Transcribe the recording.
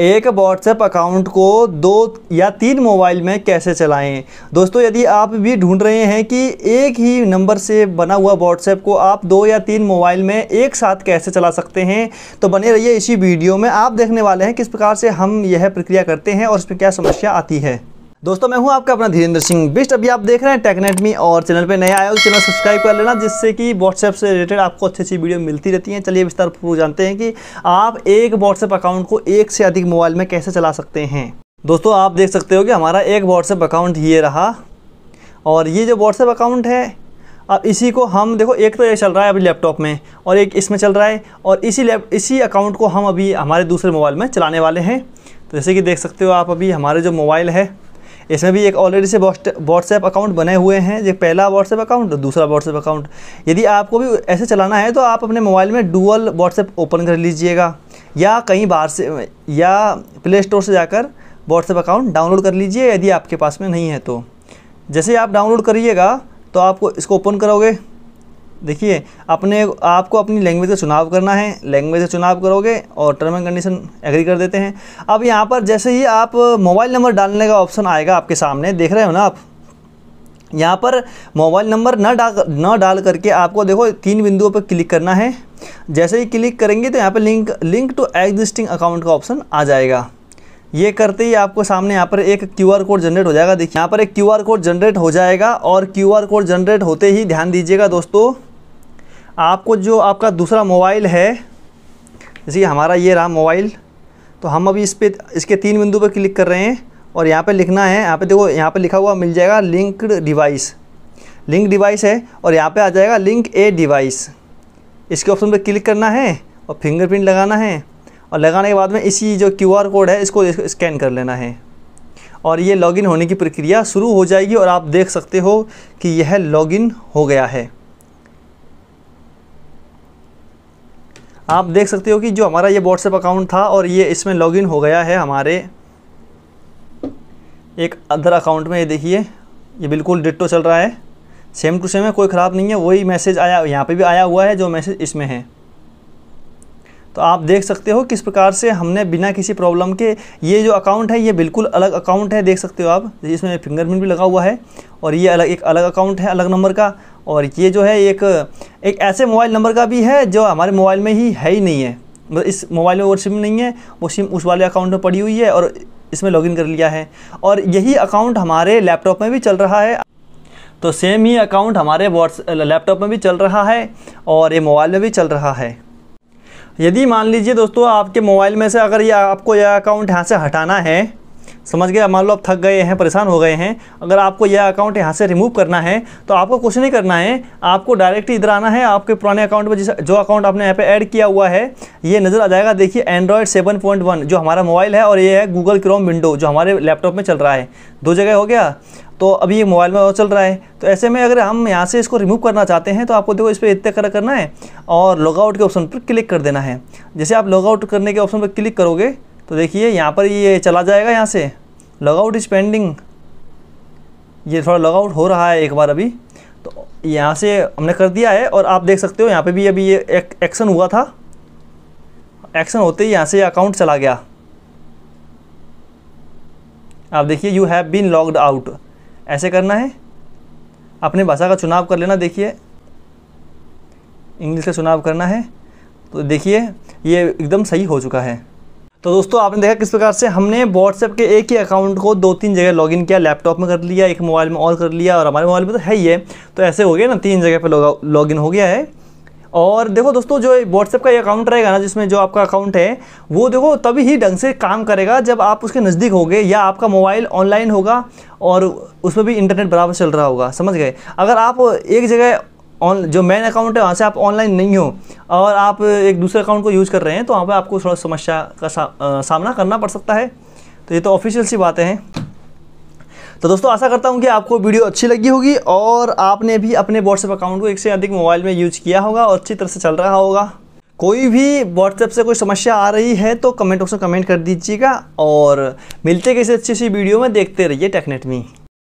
एक WhatsApp account को दो या तीन मोबाइल में कैसे चलाएं दोस्तों यदि आप भी ढूंढ रहे हैं कि एक ही नंबर से बना हुआ व्हाट्सएप को आप दो या तीन मोबाइल में एक साथ कैसे चला सकते हैं तो बने रहिए इसी वीडियो में आप देखने वाले हैं किस प्रकार से हम यह प्रक्रिया करते हैं और इसमें क्या समस्या आती है दोस्तों मैं हूं आपका अपना धीरेन्द्र सिंह बिस्ट अभी आप देख रहे हैं टेकनेट मी और चैनल पे नया आया हो चैनल सब्सक्राइब कर लेना जिससे कि व्हाट्सएप से रिलेटेड आपको अच्छी अच्छी वीडियो मिलती रहती हैं चलिए विस्तार पूर्व जानते हैं कि आप एक व्हाट्सएप अकाउंट को एक से अधिक मोबाइल में कैसे चला सकते हैं दोस्तों आप देख सकते हो कि हमारा एक व्हाट्सएप अकाउंट ये रहा और ये जो व्हाट्सएप अकाउंट है अब इसी को हम देखो एक तो ये चल रहा है अभी लैपटॉप में और एक इसमें चल रहा है और इसी लैप इसी अकाउंट को हम अभी हमारे दूसरे मोबाइल में चलाने वाले हैं तो जैसे कि देख सकते हो आप अभी हमारे जो मोबाइल है इसमें भी एक ऑलरेडी से व्हाट्सएप अकाउंट बने हुए हैं जो पहला व्हाट्सएप अकाउंट दूसरा व्हाट्सएप अकाउंट यदि आपको भी ऐसे चलाना है तो आप अपने मोबाइल में डुअल व्हाट्सएप ओपन कर लीजिएगा या कहीं बाहर से या प्ले स्टोर से जाकर व्हाट्सएप अकाउंट डाउनलोड कर लीजिए यदि आपके पास में नहीं है तो जैसे आप डाउनलोड करिएगा तो आपको इसको ओपन करोगे देखिए अपने आपको अपनी लैंग्वेज का चुनाव करना है लैंग्वेज का चुनाव करोगे और टर्म एंड कंडीशन एग्री कर देते हैं अब यहाँ पर जैसे ही आप मोबाइल नंबर डालने का ऑप्शन आएगा आपके सामने देख रहे हो ना आप यहाँ पर मोबाइल नंबर ना डाल न डाल करके आपको देखो तीन बिंदुओं पर क्लिक करना है जैसे ही क्लिक करेंगे तो यहाँ पर link link to existing account का ऑप्शन आ जाएगा ये करते ही आपको सामने यहाँ पर एक क्यू आर कोड जनरेट हो जाएगा देखिए यहाँ पर एक क्यू आर कोड जनरेट हो जाएगा और क्यू आर कोड जनरेट होते ही ध्यान दीजिएगा दोस्तों आपको जो आपका दूसरा मोबाइल है जैसे हमारा ये रहा मोबाइल तो हम अभी इस पर इसके तीन बिंदु पर क्लिक कर रहे हैं और यहाँ पे लिखना है यहाँ पे देखो यहाँ पे लिखा हुआ मिल जाएगा लिंक्ड डिवाइस लिंक डिवाइस है और यहाँ पे आ जाएगा लिंक ए डिवाइस इसके ऑप्शन पे क्लिक करना है और फिंगरप्रिंट लगाना है और लगाने के बाद में इसी जो क्यू आर कोड है इसको स्कैन कर लेना है और ये लॉगिन होने की प्रक्रिया शुरू हो जाएगी और आप देख सकते हो कि यह लॉगिन हो गया है आप देख सकते हो कि जो हमारा ये व्हाट्सएप अकाउंट था और ये इसमें लॉगिन हो गया है हमारे एक अदर अकाउंट में ये देखिए ये बिल्कुल डिट्टो चल रहा है सेम टू सेम है कोई ख़राब नहीं है वही मैसेज आया यहाँ पे भी आया हुआ है जो मैसेज इसमें है तो आप देख सकते हो किस प्रकार से हमने बिना किसी प्रॉब्लम के ये जो अकाउंट है ये बिल्कुल अलग अकाउंट है देख सकते हो आप इसमें फिंगरप्रिंट भी लगा हुआ है और ये अलग एक अलग अकाउंट है अलग नंबर का और ये जो है एक एक ऐसे मोबाइल नंबर का भी है जो हमारे मोबाइल में ही है ही नहीं है मतलब इस मोबाइल में वो सिम नहीं है वो सिम उस वाले अकाउंट में पड़ी हुई है और इसमें लॉगिन कर लिया है और यही अकाउंट हमारे लैपटॉप में भी चल रहा है तो सेम ही अकाउंट हमारे व्हाट्स लैपटॉप में भी चल रहा है और ये मोबाइल में भी चल रहा है यदि मान लीजिए दोस्तों आपके मोबाइल में से अगर ये आपको यह अकाउंट यहाँ से हटाना है समझ गया मान लो आप थक गए हैं परेशान हो गए हैं अगर आपको यह अकाउंट यहाँ से रिमूव करना है तो आपको कुछ नहीं करना है आपको डायरेक्ट इधर आना है आपके पुराने अकाउंट में जिस जो अकाउंट आपने यहाँ पे ऐड किया हुआ है ये नज़र आ जाएगा देखिए एंड्रॉयड 7.1 जो हमारा मोबाइल है और ये है गूगल क्रोम विंडो जो हमारे लैपटॉप में चल रहा है दो जगह हो गया तो अभी ये मोबाइल में और चल रहा है तो ऐसे में अगर हम यहाँ से इसको रिमूव करना चाहते हैं तो आपको देखो इस पर इतने कलर करना है और लॉगआउट के ऑप्शन पर क्लिक कर देना है जैसे आप लॉगआउट करने के ऑप्शन पर क्लिक करोगे तो देखिए यहाँ पर ये चला जाएगा यहाँ से लगआउट इज पेंडिंग ये थोड़ा लॉगआउट हो रहा है एक बार अभी तो यहाँ से हमने कर दिया है और आप देख सकते हो यहाँ पे भी अभी ये एक, एक्शन हुआ था एक्शन होते ही यहाँ से अकाउंट चला गया आप देखिए you have been logged out ऐसे करना है अपने भाषा का चुनाव कर लेना देखिए इंग्लिश का चुनाव करना है तो देखिए ये एकदम सही हो चुका है तो दोस्तों आपने देखा किस प्रकार से हमने व्हाट्सएप के एक ही अकाउंट को दो तीन जगह लॉगिन किया लैपटॉप में कर लिया एक मोबाइल में और कर लिया और हमारे मोबाइल में तो है ही है तो ऐसे हो गया ना तीन जगह पर लॉगिन हो गया है और देखो दोस्तों जो व्हाट्सएप का ये अकाउंट रहेगा ना जिसमें जो आपका अकाउंट है वो देखो तभी ही ढंग से काम करेगा जब आप उसके नज़दीक होगे या आपका मोबाइल ऑनलाइन होगा और उसमें भी इंटरनेट बराबर चल रहा होगा समझ गए अगर आप एक जगह ऑन जो मेन अकाउंट है वहाँ से आप ऑनलाइन नहीं हो और आप एक दूसरे अकाउंट को यूज़ कर रहे हैं तो वहाँ पर आपको थोड़ा समस्या का सा, आ, सामना करना पड़ सकता है तो ये तो ऑफिशियल सी बातें हैं तो दोस्तों आशा करता हूँ कि आपको वीडियो अच्छी लगी होगी और आपने भी अपने व्हाट्सएप अकाउंट को एक से अधिक मोबाइल में यूज किया होगा और अच्छी तरह से चल रहा होगा कोई भी व्हाट्सएप से कोई समस्या आ रही है तो कमेंट बॉक्स में कमेंट कर दीजिएगा और मिलते किसी अच्छी सी वीडियो में देखते रहिए टेक्नेट में